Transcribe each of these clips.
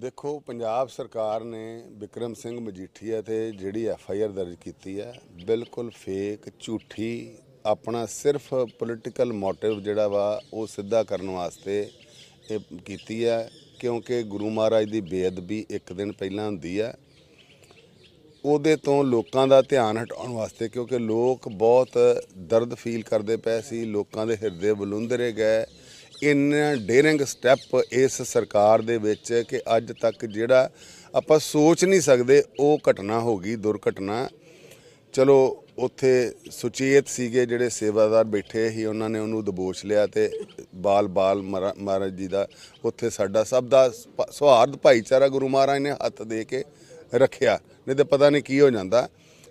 ਦੇਖੋ ਪੰਜਾਬ ਸਰਕਾਰ ਨੇ ਵਿਕਰਮ ਸਿੰਘ ਮਜੀਠੀਆ ਤੇ ਜਿਹੜੀ ਐਫ ਆਈ ਆਰ ਦਰਜ ਕੀਤੀ ਹੈ ਬਿਲਕੁਲ ਫੇਕ ਝੂਠੀ ਆਪਣਾ ਸਿਰਫ ਪੋਲਿਟੀਕਲ ਮੋਟਿਵ ਜਿਹੜਾ ਵਾ ਉਹ ਸਿੱਧਾ ਕਰਨ ਵਾਸਤੇ ਇਹ ਕੀਤੀ ਹੈ ਕਿਉਂਕਿ ਗੁਰੂ ਮਹਾਰਾਜ ਦੀ ਬੇਅਦਬੀ ਇੱਕ ਦਿਨ ਪਹਿਲਾਂ ਹੁੰਦੀ ਹੈ ਉਹਦੇ ਤੋਂ ਲੋਕਾਂ ਦਾ ਧਿਆਨ ਹਟਾਉਣ ਵਾਸਤੇ ਕਿਉਂਕਿ ਲੋਕ ਬਹੁਤ ਦਰਦ ਫੀਲ ਕਰਦੇ ਪਏ ਸੀ ਲੋਕਾਂ ਦੇ ਹਿਰਦੇ ਬਲੁੰਦਰੇ ਗਏ ਇਨ ਡੇਰਿੰਗ ਸਟੈਪ ਇਸ ਸਰਕਾਰ ਦੇ ਵਿੱਚ ਕਿ ਅੱਜ ਤੱਕ ਜਿਹੜਾ ਆਪਾਂ ਸੋਚ ਨਹੀਂ ਸਕਦੇ ਉਹ ਘਟਨਾ ਹੋ ਗਈ ਦੁਰਘਟਨਾ ਚਲੋ ਉੱਥੇ ਸੁਚੇਤ ਸੀਗੇ ਜਿਹੜੇ ਸੇਵਾਦਾਰ ਬੈਠੇ ਸੀ ਉਹਨਾਂ ਨੇ ਉਹਨੂੰ ਦਬੋਚ ਲਿਆ ਤੇ ਬਾਲ-ਬਾਲ ਮਹਾਰਾਜ ਜੀ ਦਾ ਉੱਥੇ ਸਾਡਾ ਸਭ ਦਾ ਸੁਹਾਰਦ ਭਾਈਚਾਰਾ ਗੁਰੂ ਮਹਾਰਾਜ ਨੇ ਹੱਥ ਦੇ ਕੇ ਰੱਖਿਆ ਨਹੀਂ ਤੇ ਪਤਾ ਨਹੀਂ ਕੀ ਹੋ ਜਾਂਦਾ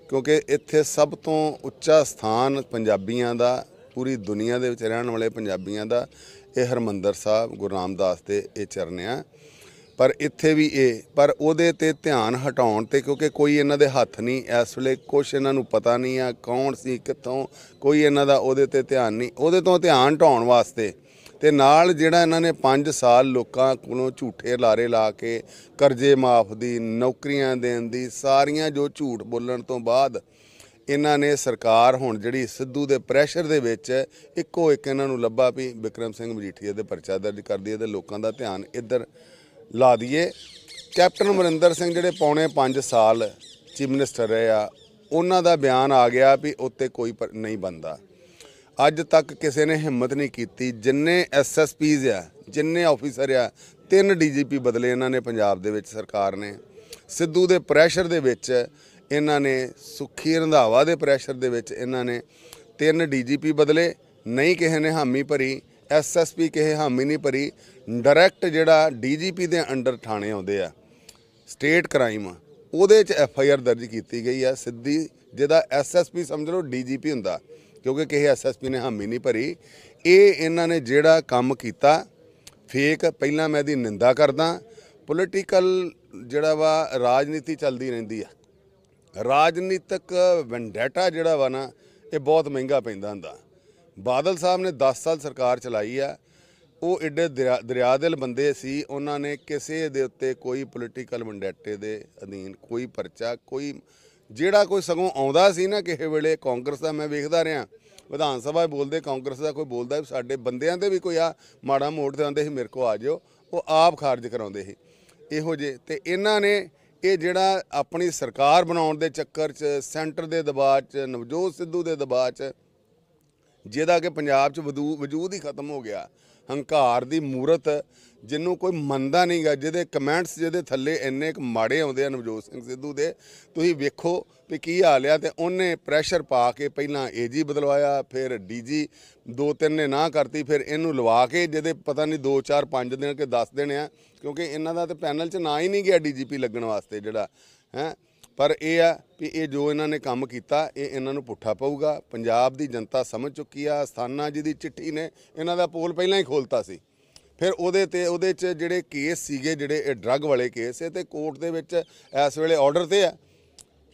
ਕਿਉਂਕਿ ਇੱਥੇ ਸਭ ਤੋਂ ਉੱਚਾ ਸਥਾਨ ਪੰਜਾਬੀਆਂ ਦਾ ਪੂਰੀ ਦੁਨੀਆ ਦੇ ਵਿੱਚ ਰਹਿਣ ਵਾਲੇ ਪੰਜਾਬੀਆਂ ਦਾ ਇਹ ਹਰਮੰਦਰ ਸਾਹਿਬ ਗੁਰੂ ਰਾਮਦਾਸ ਦੇ ਇਹ ਚਰਨ ਆ ਪਰ ਇੱਥੇ ਵੀ ਇਹ ਪਰ ਉਹਦੇ ਤੇ ਧਿਆਨ ਹਟਾਉਣ ਤੇ ਕਿਉਂਕਿ ਕੋਈ ਇਹਨਾਂ ਦੇ ਹੱਥ ਨਹੀਂ ਇਸ ਵੇਲੇ ਕੁਝ ਇਹਨਾਂ ਨੂੰ ਪਤਾ ਨਹੀਂ ਆ ਕੌਣ ਸੀ ਕਿੱਥੋਂ ਕੋਈ ਇਹਨਾਂ ਦਾ ਉਹਦੇ ਤੇ ਧਿਆਨ ਨਹੀਂ ਉਹਦੇ ਤੋਂ ਧਿਆਨ ਹਟਾਉਣ ਵਾਸਤੇ ਤੇ ਨਾਲ ਜਿਹੜਾ ਇਹਨਾਂ ਨੇ 5 ਸਾਲ ਲੋਕਾਂ ਕੋਲੋਂ ਝੂਠੇ ਲਾਰੇ ਲਾ ਕੇ ਕਰਜ਼ੇ ਮਾਫ ਦੀ ਨੌਕਰੀਆਂ ਦੇਣ ਦੀ ਸਾਰੀਆਂ ਜੋ ਝੂਠ ਬੋਲਣ ਤੋਂ ਬਾਅਦ ਇਹਨਾਂ ਨੇ ਸਰਕਾਰ ਹੁਣ ਜਿਹੜੀ ਸਿੱਧੂ ਦੇ ਪ੍ਰੈਸ਼ਰ ਦੇ ਵਿੱਚ ਇੱਕੋ ਇੱਕ ਇਹਨਾਂ ਨੂੰ ਲੱਭਾ ਵੀ ਵਿਕਰਮ ਸਿੰਘ ਮਜੀਠੀਆ ਦੇ ਪਰਚਾ ਦਰਜ ਕਰ ਦਈਏ ਤੇ ਲੋਕਾਂ ਦਾ ਧਿਆਨ ਇੱਧਰ ਲਾ ਦਈਏ ਕੈਪਟਨ ਅਮਰਿੰਦਰ ਸਿੰਘ ਜਿਹੜੇ ਪੌਣੇ 5 ਸਾਲ ਚੀਫ ਮਿਨਿਸਟਰ ਰਹੇ ਆ ਉਹਨਾਂ ਦਾ ਬਿਆਨ ਆ ਗਿਆ ਵੀ ਉੱਤੇ ਕੋਈ ਨਹੀਂ ਬੰਦਾ ਅੱਜ ਤੱਕ ਕਿਸੇ ਨੇ ਹਿੰਮਤ ਨਹੀਂ ਕੀਤੀ ਜਿੰਨੇ ਐਸਐਸਪੀਜ਼ ਆ ਜਿੰਨੇ ਆਫੀਸਰ ਆ ਤਿੰਨ ਡੀਜੀਪੀ ਬਦਲੇ ਇਹਨਾਂ ਨੇ ਪੰਜਾਬ ਦੇ ਵਿੱਚ ਸਰਕਾਰ ਨੇ ਸਿੱਧੂ ਦੇ ਪ੍ਰੈਸ਼ਰ ਦੇ ਵਿੱਚ ਇਹਨਾਂ ਨੇ ਸੁਖੀ ਰੰਧਾਵਾ ਦੇ ਪ੍ਰੈਸ਼ਰ ਦੇ ਵਿੱਚ ਇਹਨਾਂ ਨੇ ਤਿੰਨ ਡੀਜੀਪੀ ਬਦਲੇ ਨਹੀਂ ਕਿਸੇ ਨੇ ਹਾਮੀ ਭਰੀ ਐਸਐਸਪੀ ਕਿਸੇ ਹਾਮੀ ਨਹੀਂ ਭਰੀ ਡਾਇਰੈਕਟ ਜਿਹੜਾ ਡੀਜੀਪੀ ਦੇ ਅੰਡਰ ਥਾਣੇ ਆਉਂਦੇ ਆ ਸਟੇਟ ਕ੍ਰਾਈਮ ਉਹਦੇ 'ਚ ਐਫਆਈਆਰ ਦਰਜ ਕੀਤੀ ਗਈ ਆ ਸਿੱਧੀ ਜਿਹਦਾ ਐਸਐਸਪੀ ਸਮਝ ਲਓ ਡੀਜੀਪੀ ਹੁੰਦਾ ਕਿਉਂਕਿ ਕਿਸੇ ਐਸਐਸਪੀ ਨੇ ਹਾਮੀ ਨਹੀਂ ਭਰੀ ਇਹ ਇਹਨਾਂ ਨੇ ਜਿਹੜਾ ਕੰਮ ਕੀਤਾ ਫੇਕ ਪਹਿਲਾਂ ਮੈਂ ਇਹਦੀ ਨਿੰਦਾ ਕਰਦਾ ਪੋਲੀਟੀਕਲ ਜਿਹੜਾ ਵਾ ਰਾਜਨੀਤੀ ਚੱਲਦੀ ਰਹਿੰਦੀ ਆ ਰਾਜਨੀਤਿਕ ਵੈਂਡੇਟਾ ਜਿਹੜਾ ਵਾ ਨਾ ਇਹ ਬਹੁਤ ਮਹਿੰਗਾ ਪੈਂਦਾ ਹੁੰਦਾ ਬਾਦਲ ਸਾਹਿਬ ਨੇ 10 ਸਾਲ ਸਰਕਾਰ ਚਲਾਈ ਆ ਉਹ ਐਡੇ ਦਰਿਆਦਿਲ ਬੰਦੇ ਸੀ ਉਹਨਾਂ ਨੇ ਕਿਸੇ ਦੇ ਉੱਤੇ ਕੋਈ ਪੋਲੀਟੀਕਲ ਵੈਂਡੇਟੇ ਦੇ ਅਧੀਨ ਕੋਈ ਪਰਚਾ ਕੋਈ ਜਿਹੜਾ ਕੋਈ ਸਗੋਂ ਆਉਂਦਾ ਸੀ ਨਾ ਕਿਸੇ ਵੇਲੇ ਕਾਂਗਰਸ ਦਾ ਮੈਂ ਵੇਖਦਾ ਰਿਹਾ ਵਿਧਾਨ ਸਭਾ ਬੋਲਦੇ ਕਾਂਗਰਸ ਦਾ ਕੋਈ ਬੋਲਦਾ ਸਾਡੇ ਬੰਦਿਆਂ ਦੇ ਵੀ ਕੋਈ ਆ ਮਾੜਾ ਮੋੜ ਦੇ ਆਂਦੇ ਸੀ ਮੇਰੇ ਕੋ ਆ ਜਿਓ ਉਹ ਆਪ ਖਾਰਜ ਕਰਾਉਂਦੇ ਸੀ ਇਹੋ ਜੇ ਤੇ ਇਹਨਾਂ ਨੇ ਇਹ ਜਿਹੜਾ ਆਪਣੀ ਸਰਕਾਰ ਬਣਾਉਣ ਦੇ ਚੱਕਰ 'ਚ ਸੈਂਟਰ ਦੇ ਦਬਾਅ 'ਚ ਨਵਜੋਤ ਸਿੱਧੂ ਦੇ ਦਬਾਅ 'ਚ ਜਿਹਦਾ ਕਿ ਪੰਜਾਬ 'ਚ ਵਜੂਦ ਹੀ ਖਤਮ ਹੋ ਗਿਆ ਹੰਕਾਰ ਦੀ ਮੂਰਤ ਜਿਹਨੂੰ ਕੋਈ ਮੰਨਦਾ ਨਹੀਂਗਾ ਜਿਹਦੇ ਕਮੈਂਟਸ ਜਿਹਦੇ ਥੱਲੇ ਇੰਨੇ ਇੱਕ ਮਾੜੇ ਆਉਂਦੇ ਆ ਨਵਜੋਤ ਸਿੰਘ ਸਿੱਧੂ ਦੇ ਤੁਸੀਂ ਵੇਖੋ ਵੀ ਕੀ ਹਾਲ ਆ ਤੇ ਉਹਨੇ ਪ੍ਰੈਸ਼ਰ ਪਾ ਕੇ ਪਹਿਲਾਂ ਏਜੀ ਬਦਲਵਾਇਆ ਫਿਰ ਡੀਜੀ ਦੋ ਤਿੰਨ ਨੇ ਨਾ ਕਰਤੀ ਫਿਰ ਇਹਨੂੰ ਲਵਾ ਕੇ ਜਿਹਦੇ ਪਤਾ ਨਹੀਂ 2 4 5 ਦਿਨ ਕੇ 10 ਦਿਨ ਆ ਕਿਉਂਕਿ ਇਹਨਾਂ ਦਾ ਤੇ ਪੈਨਲ 'ਚ ਨਾ ਹੀ ਨਹੀਂ ਗਿਆ ਡੀਜੀਪੀ ਲੱਗਣ ਵਾਸਤੇ ਜਿਹੜਾ ਹੈ ਪਰ ਇਹ ਆ ਕਿ ਇਹ ਜੋ ਇਹਨਾਂ ਨੇ ਕੰਮ ਕੀਤਾ ਇਹ ਇਹਨਾਂ ਨੂੰ ਪੁੱਠਾ ਪਊਗਾ ਪੰਜਾਬ ਦੀ ਜਨਤਾ ਸਮਝ ਚੁੱਕੀ ਆ ਸਥਾਨਾ ਜੀ ਦੀ ਚਿੱਠੀ ਨੇ ਇਹਨਾਂ ਦਾ ਪੋਲ ਪਹਿਲਾਂ ਹੀ ਖੋਲਤਾ ਸੀ ਫਿਰ ਉਹਦੇ ਤੇ ਉਹਦੇ 'ਚ ਜਿਹੜੇ ਕੇਸ ਸੀਗੇ ਜਿਹੜੇ ਇਹ ਡਰੱਗ ਵਾਲੇ ਕੇਸ ਇਹ ਤੇ ਕੋਰਟ ਦੇ ਵਿੱਚ ਇਸ ਵੇਲੇ ਆਰਡਰ ਤੇ ਆ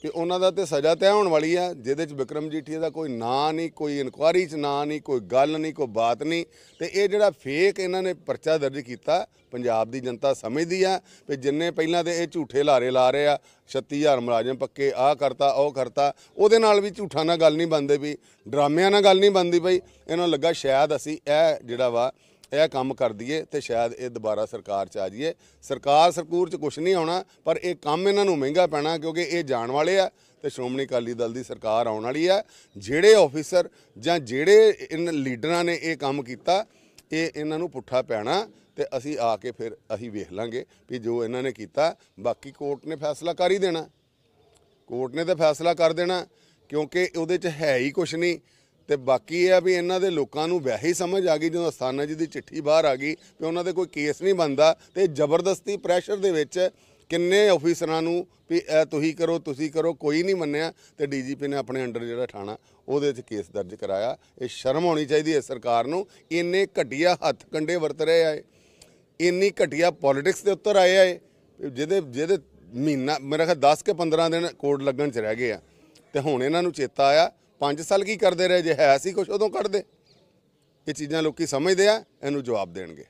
ਤੇ ਉਹਨਾਂ ਦਾ ਤੇ ਸਜ਼ਾ ਤੈਅ ਹੋਣ ਵਾਲੀ ਆ ਜਿਹਦੇ ਚ ਵਿਕਰਮ ਜੀਠੀਆ ਦਾ ਕੋਈ ਨਾਂ ਨਹੀਂ ਕੋਈ ਇਨਕੁਆਰੀ ਚ ਨਾਂ ਨਹੀਂ ਕੋਈ ਗੱਲ ਨਹੀਂ ਕੋਈ ਬਾਤ ਨਹੀਂ ਤੇ ਇਹ ਜਿਹੜਾ ਫੇਕ ਇਹਨਾਂ ਨੇ ਪਰਚਾ ਦਰਜ ਕੀਤਾ ਪੰਜਾਬ ਦੀ ਜਨਤਾ ਸਮਝਦੀ ਆ ਕਿ ਜਿੰਨੇ ਪਹਿਲਾਂ ਤੇ ਇਹ ਝੂਠੇ ਲਾਰੇ ਲਾ ਰਹੇ ਆ 36000 ਮੁਲਾਜ਼ਮ ਪੱਕੇ ਆ ਕਰਤਾ ਉਹ ਕਰਤਾ ਉਹਦੇ ਨਾਲ ਵੀ ਝੂਠਾ ਨਾਲ ਗੱਲ ਨਹੀਂ ਬੰਦੇ ਵੀ ਡਰਾਮਿਆਂ ਨਾਲ ਗੱਲ ਨਹੀਂ ਬੰਦੀ ਪਈ ਇਹਨਾਂ ਲੱਗਾ ਸ਼ਾਇਦ ਅਸੀਂ ਇਹ ਜਿਹੜਾ ਵਾ ਇਹ ਕੰਮ ਕਰ ਦਈਏ ਤੇ ਸ਼ਾਇਦ ਇਹ ਦੁਬਾਰਾ ਸਰਕਾਰ 'ਚ ਆ ਜਾਈਏ ਸਰਕਾਰ ਸਰਕੂਰ 'ਚ ਕੁਝ ਨਹੀਂ ਆਉਣਾ ਪਰ ਇਹ ਕੰਮ ਇਹਨਾਂ ਨੂੰ ਮਹਿੰਗਾ ਪੈਣਾ ਕਿਉਂਕਿ ਇਹ ਜਾਣ ਵਾਲੇ ਆ ਤੇ ਸ਼੍ਰੋਮਣੀ ਅਕਾਲੀ ਦਲ ਦੀ ਸਰਕਾਰ ਆਉਣ ਵਾਲੀ ਆ ਜਿਹੜੇ ਆਫੀਸਰ ਜਾਂ ਜਿਹੜੇ ਇਨ ਲੀਡਰਾਂ ਨੇ ਇਹ ਕੰਮ ਕੀਤਾ ਇਹ ਇਹਨਾਂ ਨੂੰ ਪੁੱਠਾ ਪੈਣਾ ਤੇ ਅਸੀਂ ਆ ਕੇ ਫਿਰ ਅਸੀਂ ਵੇਖ ਲਾਂਗੇ ਵੀ ਜੋ ਇਹਨਾਂ ਨੇ ਕੀਤਾ ਬਾਕੀ ਕੋਰਟ ਨੇ ਫੈਸਲਾ ਕਰ ਹੀ ਦੇਣਾ ਕੋਰਟ ਨੇ ਤਾਂ ਫੈਸਲਾ ਕਰ ਦੇਣਾ ਕਿਉਂਕਿ ਉਹਦੇ 'ਚ ਹੈ ਹੀ ਕੁਝ ਨਹੀਂ ਤੇ ਬਾਕੀ ਇਹ ਆ ਵੀ ਇਹਨਾਂ ਦੇ ਲੋਕਾਂ ਨੂੰ ਵੈਸੇ ਹੀ ਸਮਝ ਆ ਗਈ ਜਦੋਂ ਅਸਥਾਨਾ ਜੀ ਦੀ ਚਿੱਠੀ ਬਾਹਰ ਆ ਗਈ ਤੇ ਉਹਨਾਂ ਦੇ ਕੋਈ ਕੇਸ ਨਹੀਂ ਬਣਦਾ ਤੇ ਜ਼ਬਰਦਸਤੀ ਪ੍ਰੈਸ਼ਰ ਦੇ ਵਿੱਚ ਕਿੰਨੇ ਆਫੀਸਰਾਂ ਨੂੰ ਵੀ ਇਹ ਤੁਸੀਂ ਕਰੋ ਤੁਸੀਂ ਕਰੋ ਕੋਈ ਨਹੀਂ ਮੰਨਿਆ ਤੇ ਡੀਜੀਪੀ ਨੇ ਆਪਣੇ ਅੰਡਰ ਜਿਹੜਾ ਥਾਣਾ ਉਹਦੇ ਵਿੱਚ ਕੇਸ ਦਰਜ ਕਰਾਇਆ ਇਹ ਸ਼ਰਮ ਹੋਣੀ ਚਾਹੀਦੀ ਹੈ ਸਰਕਾਰ ਨੂੰ ਇੰਨੇ ਘਟੀਆ ਹੱਥ ਕੰਡੇ ਵਰਤ ਰਹੇ ਆਏ ਇੰਨੀ ਘਟੀਆ ਪੋਲਿਟਿਕਸ ਦੇ ਉੱਤਰ ਆਏ ਆਏ ਜਿਹਦੇ ਜਿਹਦੇ ਮਹੀਨਾ ਮੇਰਾ ਖਿਆਲ 10 ਕੇ 15 ਦਿਨ ਕੋਰਟ ਲੱਗਣ ਚ ਰਹਿ ਗਏ ਆ ਤੇ ਹੁਣ ਇਹਨਾਂ ਨੂੰ ਚੇਤਾ ਆਇਆ 5 ਸਾਲ ਕੀ ਕਰਦੇ ਰਹੇ ਜੇ ਹੈ ਸੀ ਕੁਝ ਉਦੋਂ ਕੱਢਦੇ ਇਹ ਚੀਜ਼ਾਂ ਲੋਕੀ ਸਮਝਦੇ ਆ ਇਹਨੂੰ ਜਵਾਬ ਦੇਣਗੇ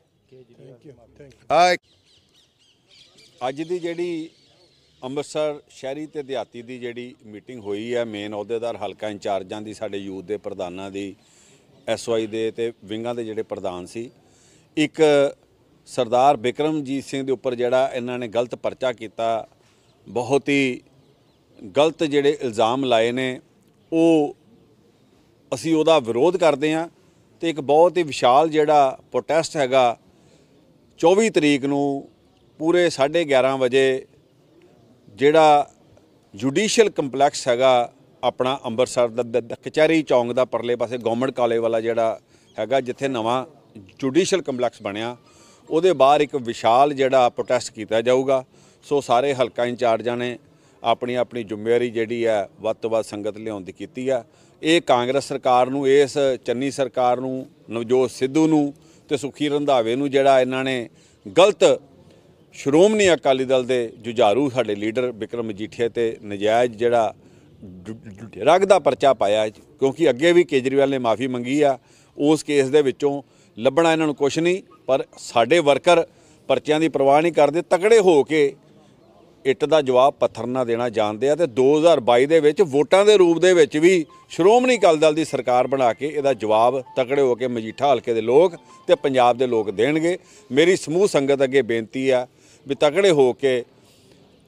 ਥੈਂਕ ਯੂ ਅੱਜ ਦੀ ਜਿਹੜੀ ਅੰਮ੍ਰਿਤਸਰ ਸ਼ਹਿਰੀ ਤੇ ਦਿਹਾਤੀ ਦੀ ਜਿਹੜੀ ਮੀਟਿੰਗ ਹੋਈ ਹੈ ਮੇਨ ਅਹੁਦੇਦਾਰ ਹਲਕਾ ਇੰਚਾਰਜਾਂ ਦੀ ਸਾਡੇ ਯੂਥ ਦੇ ਪ੍ਰਧਾਨਾਂ ਦੀ ਐਸਵਾਈ ਦੇ ਤੇ ਵਿੰਗਾਂ ਦੇ ਜਿਹੜੇ ਪ੍ਰਧਾਨ ਸੀ ਇੱਕ ਸਰਦਾਰ ਬਿਕਰਮਜੀਤ ਸਿੰਘ ਦੇ ਉੱਪਰ ਜਿਹੜਾ ਇਹਨਾਂ ਨੇ ਗਲਤ ਪਰਚਾ ਕੀਤਾ ਬਹੁਤ ਹੀ ਗਲਤ ਜਿਹੜੇ ਇਲਜ਼ਾਮ ਲਾਏ ਨੇ ਉਹ ਅਸੀਂ ਉਹਦਾ ਵਿਰੋਧ ਕਰਦੇ ਹਾਂ ਤੇ ਇੱਕ ਬਹੁਤ ਹੀ ਵਿਸ਼ਾਲ ਜਿਹੜਾ ਪ੍ਰੋਟੈਸਟ ਹੈਗਾ 24 ਤਰੀਕ ਨੂੰ ਪੂਰੇ 11:30 ਵਜੇ ਜਿਹੜਾ ਜੁਡੀਸ਼ੀਅਲ ਕੰਪਲੈਕਸ ਹੈਗਾ ਆਪਣਾ ਅੰਮ੍ਰਿਤਸਰ ਦਾ ਕਚਹਿਰੀ ਚੌਂਕ ਦਾ ਪਰਲੇ ਪਾਸੇ ਗਵਰਨਮੈਂਟ ਕਾਲੇ ਵਾਲਾ ਜਿਹੜਾ ਹੈਗਾ ਜਿੱਥੇ ਨਵਾਂ ਜੁਡੀਸ਼ੀਅਲ ਕੰਪਲੈਕਸ ਬਣਿਆ ਉਹਦੇ ਬਾਹਰ ਇੱਕ ਵਿਸ਼ਾਲ ਜਿਹੜਾ ਪ੍ਰੋਟੈਸਟ ਕੀਤਾ ਜਾਊਗਾ ਸੋ ਸਾਰੇ ਹਲਕਾ ਇੰਚਾਰਜਾਂ ਨੇ ਆਪਣੀ ਆਪਣੀ ਜ਼ਿੰਮੇਵਾਰੀ ਜਿਹੜੀ ਹੈ ਵੱਤ ਵੱਤ ਸੰਗਤ ਲਿਆਉਣ ਦੀ ਕੀਤੀ ਆ ਇਹ ਕਾਂਗਰਸ ਸਰਕਾਰ ਨੂੰ ਇਸ ਚੰਨੀ ਸਰਕਾਰ ਨੂੰ ਨਵਜੋਤ ਸਿੱਧੂ ਨੂੰ ਤੇ ਸੁਖੀ ਰੰਧਾਵੇ ਨੂੰ ਜਿਹੜਾ ਇਹਨਾਂ ਨੇ ਗਲਤ ਸ਼੍ਰੋਮਣੀ ਅਕਾਲੀ ਦਲ ਦੇ ਜੁਝਾਰੂ ਸਾਡੇ ਲੀਡਰ ਵਿਕਰਮ ਜੀਠੇ ਤੇ ਨਜਾਇਜ਼ ਜਿਹੜਾ ਰਗ ਦਾ ਪਰਚਾ ਪਾਇਆ ਕਿਉਂਕਿ ਅੱਗੇ ਵੀ ਕੇਜਰੀਵਾਲ ਨੇ ਮਾਫੀ ਮੰਗੀ ਆ ਉਸ ਕੇਸ ਦੇ ਵਿੱਚੋਂ ਲੱਭਣਾ ਇਹਨਾਂ ਨੂੰ ਕੁਝ ਨਹੀਂ ਪਰ ਸਾਡੇ ਵਰਕਰ ਪਰਚਿਆਂ ਦੀ ਪਰਵਾਹ ਨਹੀਂ ਕਰਦੇ ਤਕੜੇ ਹੋ ਕੇ ਇੱਟ ਦਾ ਜਵਾਬ ਪੱਥਰ ਨਾਲ ਦੇਣਾ ਜਾਣਦੇ ਆ ਤੇ 2022 ਦੇ ਵਿੱਚ ਵੋਟਾਂ ਦੇ ਰੂਪ ਦੇ ਵਿੱਚ ਵੀ ਸ਼੍ਰੋਮਣੀ ਅਕਾਲੀ ਦਲ ਦੀ ਸਰਕਾਰ ਬਣਾ ਕੇ ਇਹਦਾ ਜਵਾਬ ਤਕੜੇ ਹੋ ਕੇ ਮਜੀਠਾ ਹਲਕੇ ਦੇ ਲੋਕ ਤੇ ਪੰਜਾਬ ਦੇ ਲੋਕ ਦੇਣਗੇ ਮੇਰੀ ਸਮੂਹ ਸੰਗਤ ਅੱਗੇ ਬੇਨਤੀ ਆ ਵੀ ਤਕੜੇ ਹੋ ਕੇ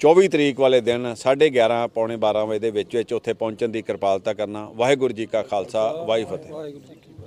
24 ਤਰੀਕ ਵਾਲੇ ਦਿਨ 11:30 ਪੌਣੇ 12 ਵਜੇ ਦੇ ਵਿੱਚ ਵਿੱਚ ਉੱਥੇ ਪਹੁੰਚਣ ਦੀ ਕਿਰਪਾਲਤਾ ਕਰਨਾ ਵਾਹਿਗੁਰੂ ਜੀ ਕਾ ਖਾਲਸਾ ਵਾਹਿਗੁਰੂ ਜੀ ਕੀ